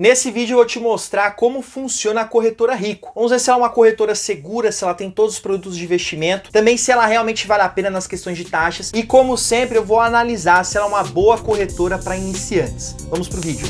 Nesse vídeo eu vou te mostrar como funciona a corretora Rico. Vamos ver se ela é uma corretora segura, se ela tem todos os produtos de investimento, também se ela realmente vale a pena nas questões de taxas e como sempre eu vou analisar se ela é uma boa corretora para iniciantes. Vamos pro vídeo.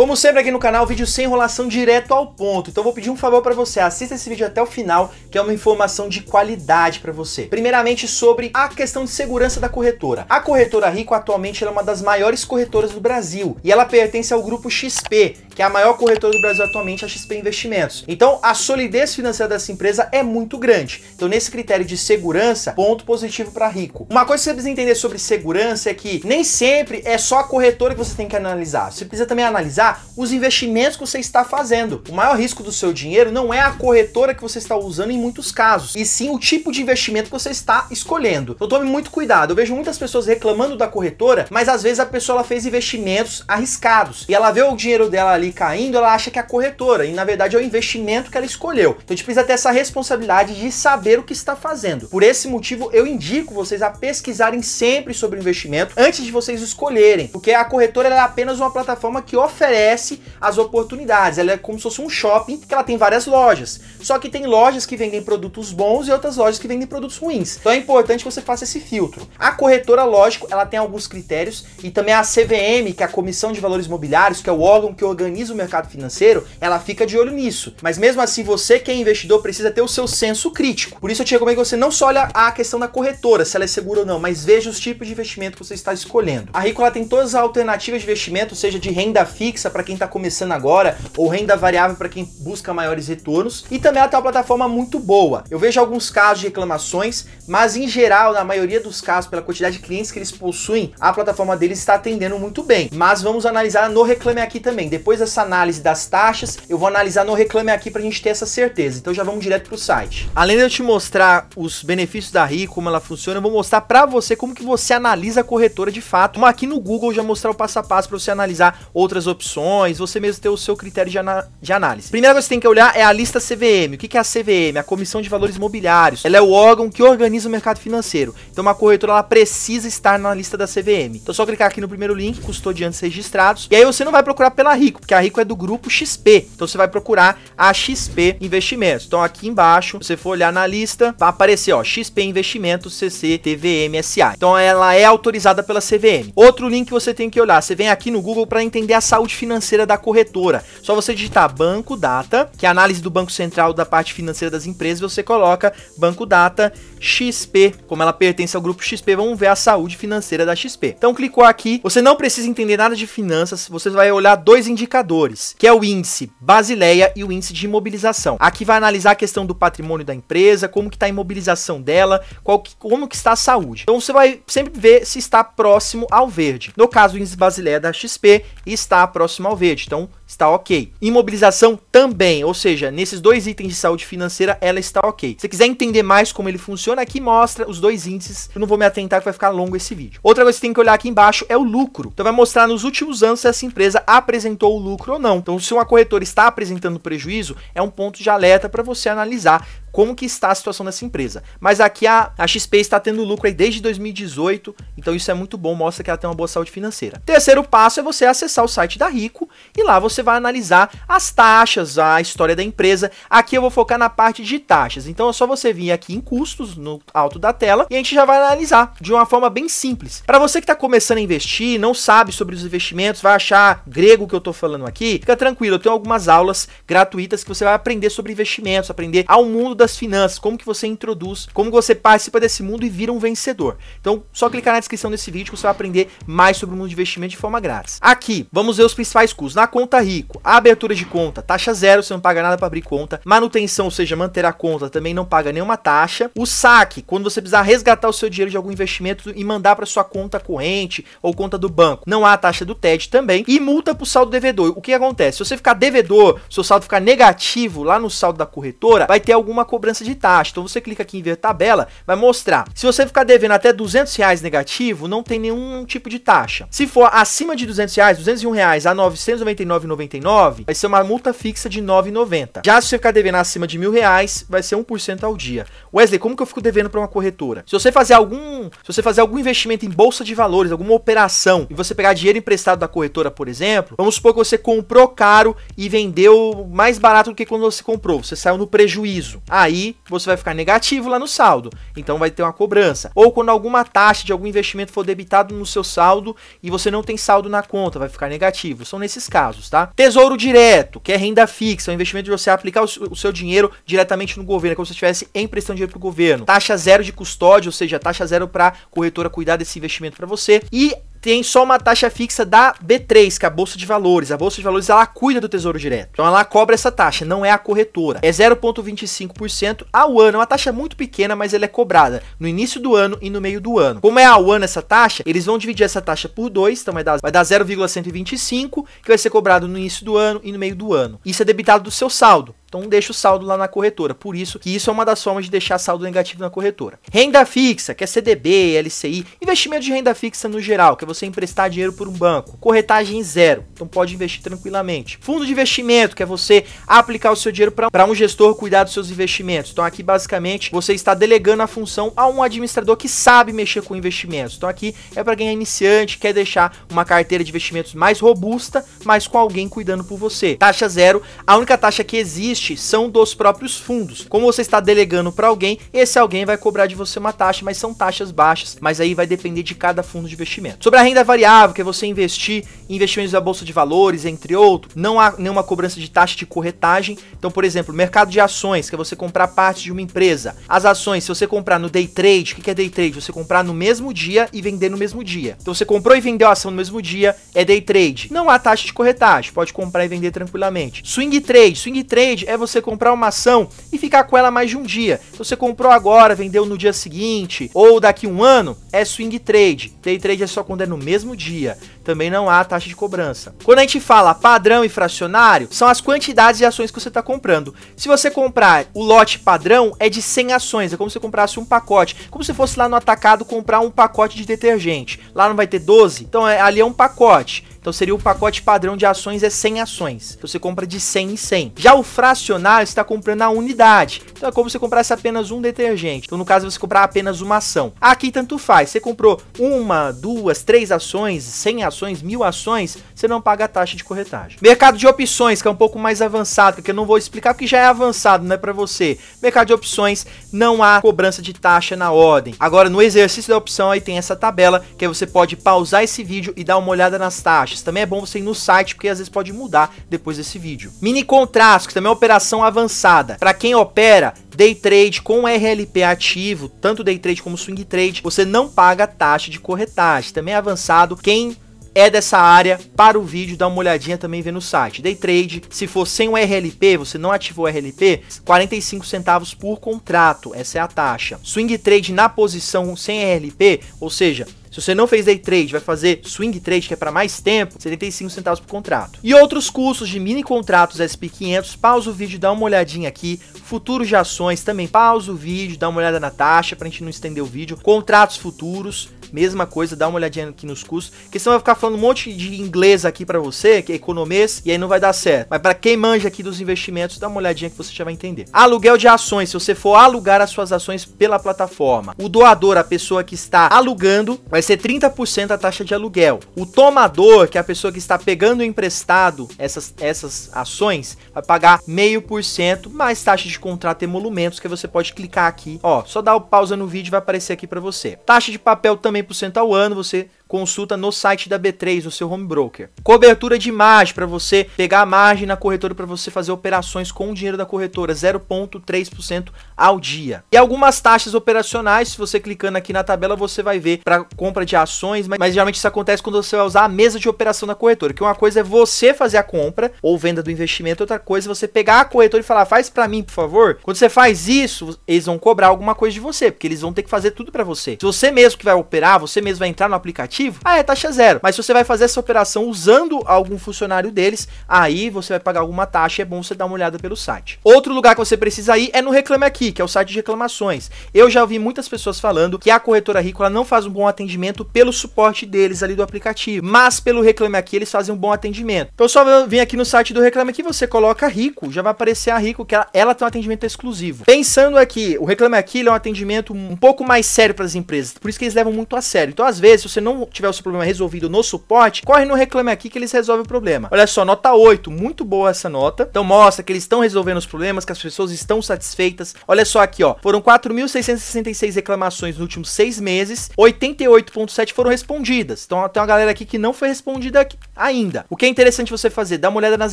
Como sempre aqui no canal, vídeo sem enrolação direto ao ponto. Então vou pedir um favor para você, assista esse vídeo até o final, que é uma informação de qualidade para você. Primeiramente sobre a questão de segurança da corretora. A corretora Rico atualmente é uma das maiores corretoras do Brasil e ela pertence ao grupo XP, que é a maior corretora do Brasil atualmente, a XP Investimentos. Então, a solidez financeira dessa empresa é muito grande. Então, nesse critério de segurança, ponto positivo para Rico. Uma coisa que você precisa entender sobre segurança é que nem sempre é só a corretora que você tem que analisar. Você precisa também analisar os investimentos que você está fazendo. O maior risco do seu dinheiro não é a corretora que você está usando em muitos casos, e sim o tipo de investimento que você está escolhendo. Então tome muito cuidado. Eu vejo muitas pessoas reclamando da corretora, mas às vezes a pessoa fez investimentos arriscados e ela vê o dinheiro dela ali ali caindo, ela acha que é a corretora e na verdade é o investimento que ela escolheu. Então a gente precisa ter essa responsabilidade de saber o que está fazendo. Por esse motivo, eu indico vocês a pesquisarem sempre sobre investimento antes de vocês escolherem, porque a corretora é apenas uma plataforma que oferece as oportunidades. Ela é como se fosse um shopping que ela tem várias lojas. Só que tem lojas que vendem produtos bons e outras lojas que vendem produtos ruins. Então é importante que você faça esse filtro. A corretora, lógico, ela tem alguns critérios e também a CVM, que é a Comissão de Valores Imobiliários, que é o órgão que organiza organiza o mercado financeiro, ela fica de olho nisso. Mas mesmo assim, você que é investidor precisa ter o seu senso crítico. Por isso eu te recomendo que você não só olha a questão da corretora, se ela é segura ou não, mas veja os tipos de investimento que você está escolhendo. A Rico tem todas as alternativas de investimento, seja de renda fixa para quem está começando agora, ou renda variável para quem busca maiores retornos. E também ela tem uma plataforma muito boa. Eu vejo alguns casos de reclamações, mas em geral, na maioria dos casos, pela quantidade de clientes que eles possuem, a plataforma deles está atendendo muito bem. Mas vamos analisar no Reclame Aqui também. Depois fez essa análise das taxas, eu vou analisar no Reclame Aqui pra gente ter essa certeza. Então já vamos direto pro site. Além de eu te mostrar os benefícios da RI, como ela funciona, eu vou mostrar pra você como que você analisa a corretora de fato. Como aqui no Google já mostrar o passo a passo pra você analisar outras opções, você mesmo ter o seu critério de, ana de análise. Primeira coisa que você tem que olhar é a lista CVM. O que é a CVM? A Comissão de Valores Mobiliários. Ela é o órgão que organiza o mercado financeiro. Então uma corretora ela precisa estar na lista da CVM. Então é só clicar aqui no primeiro link, custodiantes registrados. E aí você não vai procurar pela RICO porque a Rico é do grupo XP. Então você vai procurar a XP Investimentos. Então aqui embaixo, se você for olhar na lista, vai aparecer, ó, XP Investimentos CCTVM SA. Então ela é autorizada pela CVM. Outro link que você tem que olhar, você vem aqui no Google para entender a saúde financeira da corretora. Só você digitar banco data, que é a análise do Banco Central da parte financeira das empresas, você coloca banco data XP, como ela pertence ao grupo XP, vamos ver a saúde financeira da XP. Então clicou aqui, você não precisa entender nada de finanças, você vai olhar dois indicadores indicadores, que é o índice Basileia e o índice de imobilização. Aqui vai analisar a questão do patrimônio da empresa, como que está a imobilização dela, que, como que está a saúde. Então você vai sempre ver se está próximo ao verde. No caso, o índice Basileia da XP está próximo ao verde. Então, está ok. Imobilização também, ou seja, nesses dois itens de saúde financeira ela está ok. Se quiser entender mais como ele funciona, aqui mostra os dois índices. Eu não vou me atentar que vai ficar longo esse vídeo. Outra coisa que você tem que olhar aqui embaixo é o lucro. Então vai mostrar nos últimos anos se essa empresa apresentou o lucro ou não. Então se uma corretora está apresentando prejuízo, é um ponto de alerta para você analisar como que está a situação dessa empresa. Mas aqui a, a XP está tendo lucro aí desde 2018, então isso é muito bom, mostra que ela tem uma boa saúde financeira. Terceiro passo é você acessar o site da Rico e lá você vai analisar as taxas, a história da empresa. Aqui eu vou focar na parte de taxas, então é só você vir aqui em custos, no alto da tela, e a gente já vai analisar de uma forma bem simples. Para você que está começando a investir, não sabe sobre os investimentos, vai achar grego que eu estou falando aqui, fica tranquilo, eu tenho algumas aulas gratuitas que você vai aprender sobre investimentos, aprender ao mundo das finanças, como que você introduz, como você participa desse mundo e vira um vencedor. Então, só clicar na descrição desse vídeo que você vai aprender mais sobre o mundo de investimento de forma grátis. Aqui, vamos ver os principais custos. Na conta rico, abertura de conta, taxa zero, você não paga nada para abrir conta. Manutenção, ou seja, manter a conta, também não paga nenhuma taxa. O saque, quando você precisar resgatar o seu dinheiro de algum investimento e mandar para sua conta corrente ou conta do banco, não há taxa do TED também. E multa para o saldo devedor. O que acontece? Se você ficar devedor, seu saldo ficar negativo lá no saldo da corretora, vai ter alguma cobrança de taxa. Então você clica aqui em ver tabela, vai mostrar. Se você ficar devendo até 200 reais negativo, não tem nenhum tipo de taxa. Se for acima de 200 reais, 201 reais a 999,99, vai ser uma multa fixa de 9,90. Já se você ficar devendo acima de mil reais, vai ser 1% ao dia. Wesley, como que eu fico devendo para uma corretora? Se você fazer algum, se você fazer algum investimento em bolsa de valores, alguma operação e você pegar dinheiro emprestado da corretora, por exemplo, vamos supor que você comprou caro e vendeu mais barato do que quando você comprou, você saiu no prejuízo. Ah, aí você vai ficar negativo lá no saldo, então vai ter uma cobrança. Ou quando alguma taxa de algum investimento for debitado no seu saldo e você não tem saldo na conta, vai ficar negativo. São nesses casos, tá? Tesouro direto, que é renda fixa, é um investimento de você aplicar o seu dinheiro diretamente no governo, é como se você estivesse emprestando dinheiro para o governo. Taxa zero de custódia, ou seja, taxa zero para corretora cuidar desse investimento para você. E tem só uma taxa fixa da B3, que é a Bolsa de Valores. A Bolsa de Valores ela cuida do Tesouro Direto. Então ela cobra essa taxa, não é a corretora. É 0,25% ao ano. É uma taxa muito pequena, mas ela é cobrada no início do ano e no meio do ano. Como é ao ano essa taxa, eles vão dividir essa taxa por 2, então vai dar, vai dar 0,125, que vai ser cobrado no início do ano e no meio do ano. Isso é debitado do seu saldo. Então deixa o saldo lá na corretora. Por isso que isso é uma das formas de deixar saldo negativo na corretora. Renda fixa, que é CDB, LCI, investimento de renda fixa no geral, que é você emprestar dinheiro por um banco. Corretagem zero, então pode investir tranquilamente. Fundo de investimento, que é você aplicar o seu dinheiro para um gestor cuidar dos seus investimentos. Então aqui basicamente você está delegando a função a um administrador que sabe mexer com investimentos. Então aqui é para quem é iniciante, quer deixar uma carteira de investimentos mais robusta, mas com alguém cuidando por você. Taxa zero, a única taxa que existe são dos próprios fundos. Como você está delegando para alguém, esse alguém vai cobrar de você uma taxa, mas são taxas baixas, mas aí vai depender de cada fundo de investimento. Sobre a renda variável, que é você investir em investimentos da bolsa de valores, entre outros, não há nenhuma cobrança de taxa de corretagem. Então, por exemplo, mercado de ações, que é você comprar parte de uma empresa. As ações, se você comprar no day trade, o que é day trade? Você comprar no mesmo dia e vender no mesmo dia. Então, você comprou e vendeu a ação no mesmo dia, é day trade. Não há taxa de corretagem, pode comprar e vender tranquilamente. Swing trade, swing trade é você comprar uma ação e ficar com ela mais de um dia. Se você comprou agora, vendeu no dia seguinte ou daqui um ano, é swing trade. Day trade é só quando é no mesmo dia. Também não há taxa de cobrança. Quando a gente fala padrão e fracionário, são as quantidades de ações que você está comprando. Se você comprar o lote padrão, é de 100 ações. É como se você comprasse um pacote. Como se fosse lá no atacado comprar um pacote de detergente. Lá não vai ter 12? Então é, ali é um pacote. Então seria o pacote padrão de ações é 100 ações. Então você compra de 100 em 100. Já o fracionário está comprando a unidade. Então é como se comprasse apenas um detergente. Então no caso você comprar apenas uma ação. Aqui tanto faz. Você comprou uma, duas, três ações, 100 ações, mil ações, você não paga a taxa de corretagem. Mercado de opções, que é um pouco mais avançado, que eu não vou explicar porque já é avançado, não é para você. Mercado de opções não há cobrança de taxa na ordem. Agora no exercício da opção aí tem essa tabela que aí você pode pausar esse vídeo e dar uma olhada nas taxas taxas. Também é bom você ir no site, porque às vezes pode mudar depois desse vídeo. Mini contratos, que também é operação avançada. Para quem opera day trade com RLP ativo, tanto day trade como swing trade, você não paga taxa de corretagem. Também é avançado. Quem é dessa área, para o vídeo, dá uma olhadinha também vê no site. Day Trade, se for sem o RLP, você não ativou o RLP, 45 centavos por contrato, essa é a taxa. Swing Trade na posição sem RLP, ou seja, se você não fez day trade, vai fazer swing trade, que é para mais tempo, 75 centavos por contrato. E outros cursos de mini contratos SP500, pausa o vídeo, dá uma olhadinha aqui. Futuros de ações também, pausa o vídeo, dá uma olhada na taxa, para a gente não estender o vídeo. Contratos futuros, Mesma coisa, dá uma olhadinha aqui nos custos, que senão vai ficar falando um monte de inglês aqui para você, que é economês, e aí não vai dar certo. Mas para quem manja aqui dos investimentos, dá uma olhadinha que você já vai entender. Aluguel de ações, se você for alugar as suas ações pela plataforma, o doador, a pessoa que está alugando, vai ser 30% a taxa de aluguel. O tomador, que é a pessoa que está pegando emprestado essas, essas ações, vai pagar 0,5% mais taxa de contrato e emolumentos, que você pode clicar aqui, ó, só dá o pausa no vídeo vai aparecer aqui para você. Taxa de papel também 100% ao ano, você consulta no site da B3, o seu home broker. Cobertura de margem para você pegar a margem na corretora para você fazer operações com o dinheiro da corretora, 0.3% ao dia. E algumas taxas operacionais, se você clicando aqui na tabela, você vai ver para compra de ações, mas, mas geralmente isso acontece quando você vai usar a mesa de operação da corretora, que uma coisa é você fazer a compra ou venda do investimento, outra coisa é você pegar a corretora e falar: "Faz para mim, por favor". Quando você faz isso, eles vão cobrar alguma coisa de você, porque eles vão ter que fazer tudo para você. Se você mesmo que vai operar, você mesmo vai entrar no aplicativo ah, é taxa zero. Mas se você vai fazer essa operação usando algum funcionário deles, aí você vai pagar alguma taxa, é bom você dar uma olhada pelo site. Outro lugar que você precisa ir é no Reclame Aqui, que é o site de reclamações. Eu já ouvi muitas pessoas falando que a corretora Rico não faz um bom atendimento pelo suporte deles ali do aplicativo, mas pelo Reclame Aqui eles fazem um bom atendimento. Então só vem aqui no site do Reclame Aqui, você coloca Rico, já vai aparecer a Rico que ela, ela tem um atendimento exclusivo. Pensando aqui, o Reclame Aqui é um atendimento um pouco mais sério para as empresas, por isso que eles levam muito a sério. Então às vezes você não tiver o seu problema resolvido no suporte, corre no Reclame Aqui que eles resolvem o problema. Olha só, nota 8, muito boa essa nota. Então mostra que eles estão resolvendo os problemas, que as pessoas estão satisfeitas. Olha só aqui, ó, foram 4.666 reclamações nos últimos seis meses, 88.7 foram respondidas. Então tem uma galera aqui que não foi respondida ainda. O que é interessante você fazer, dá uma olhada nas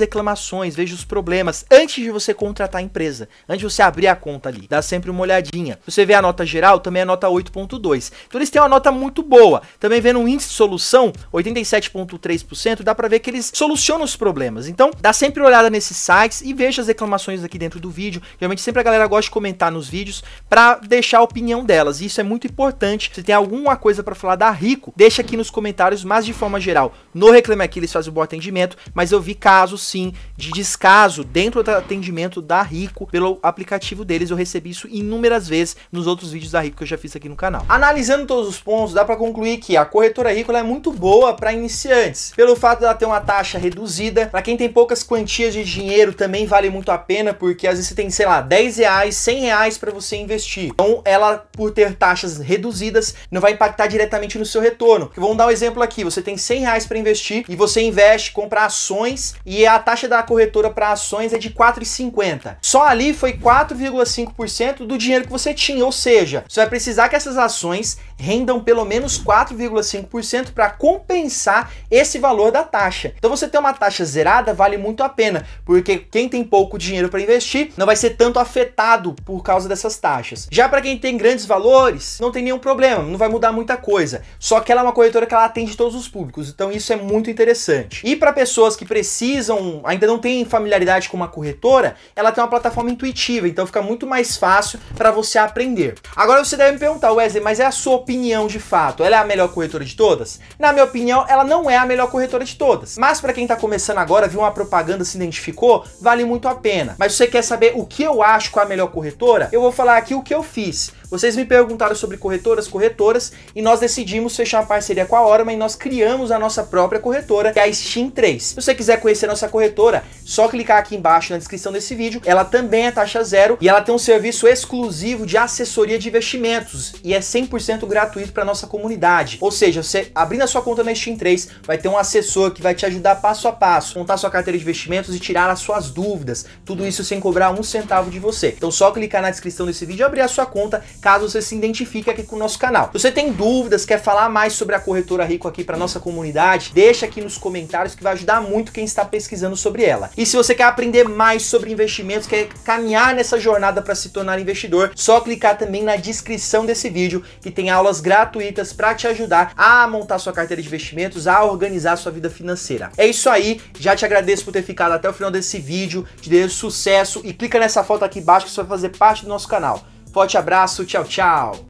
reclamações, veja os problemas antes de você contratar a empresa, antes de você abrir a conta ali. Dá sempre uma olhadinha. Você vê a nota geral, também é nota 8.2. Então eles têm uma nota muito boa. Também vendo um índice de solução, 87,3%, dá para ver que eles solucionam os problemas. Então, dá sempre olhada nesses sites e veja as reclamações aqui dentro do vídeo. Geralmente sempre a galera gosta de comentar nos vídeos para deixar a opinião delas. E isso é muito importante. Se tem alguma coisa para falar da Rico, deixa aqui nos comentários, mas de forma geral, no Reclame Aqui eles fazem um bom atendimento, mas eu vi casos sim de descaso dentro do atendimento da Rico pelo aplicativo deles. Eu recebi isso inúmeras vezes nos outros vídeos da Rico que eu já fiz aqui no canal. Analisando todos os pontos, dá para concluir que a corretora corretora Rico é muito boa para iniciantes, pelo fato dela ter uma taxa reduzida. Para quem tem poucas quantias de dinheiro também vale muito a pena, porque às vezes você tem, sei lá, 10 reais, 100 reais para você investir. Então ela, por ter taxas reduzidas, não vai impactar diretamente no seu retorno. Vamos dar um exemplo aqui, você tem 100 reais para investir e você investe, compra ações e a taxa da corretora para ações é de 4,50. Só ali foi 4,5% do dinheiro que você tinha, ou seja, você vai precisar que essas ações rendam pelo menos 4,5% 5% para compensar esse valor da taxa. Então você ter uma taxa zerada vale muito a pena, porque quem tem pouco dinheiro para investir não vai ser tanto afetado por causa dessas taxas. Já para quem tem grandes valores, não tem nenhum problema, não vai mudar muita coisa. Só que ela é uma corretora que ela atende todos os públicos, então isso é muito interessante. E para pessoas que precisam, ainda não têm familiaridade com uma corretora, ela tem uma plataforma intuitiva, então fica muito mais fácil para você aprender. Agora você deve me perguntar, Wesley, mas é a sua opinião de fato? Ela é a melhor corretora de todas? Na minha opinião, ela não é a melhor corretora de todas. Mas para quem está começando agora, viu uma propaganda, se identificou, vale muito a pena. Mas se você quer saber o que eu acho com a melhor corretora, eu vou falar aqui o que eu fiz. Vocês me perguntaram sobre corretoras, corretoras, e nós decidimos fechar uma parceria com a Orma e nós criamos a nossa própria corretora, que é a Steam 3. Se você quiser conhecer a nossa corretora, só clicar aqui embaixo na descrição desse vídeo. Ela também é taxa zero e ela tem um serviço exclusivo de assessoria de investimentos e é 100% gratuito para nossa comunidade. Ou seja, você abrindo a sua conta na Steam 3, vai ter um assessor que vai te ajudar passo a passo, montar sua carteira de investimentos e tirar as suas dúvidas. Tudo isso sem cobrar um centavo de você. Então só clicar na descrição desse vídeo, abrir a sua conta caso você se identifique aqui com o nosso canal. Se você tem dúvidas, quer falar mais sobre a corretora Rico aqui para nossa comunidade, deixa aqui nos comentários que vai ajudar muito quem está pesquisando sobre ela. E se você quer aprender mais sobre investimentos, quer caminhar nessa jornada para se tornar investidor, só clicar também na descrição desse vídeo que tem aulas gratuitas para te ajudar a montar sua carteira de investimentos, a organizar sua vida financeira. É isso aí, já te agradeço por ter ficado até o final desse vídeo, te desejo sucesso e clica nessa foto aqui embaixo que você vai fazer parte do nosso canal. Forte abraço, tchau, tchau.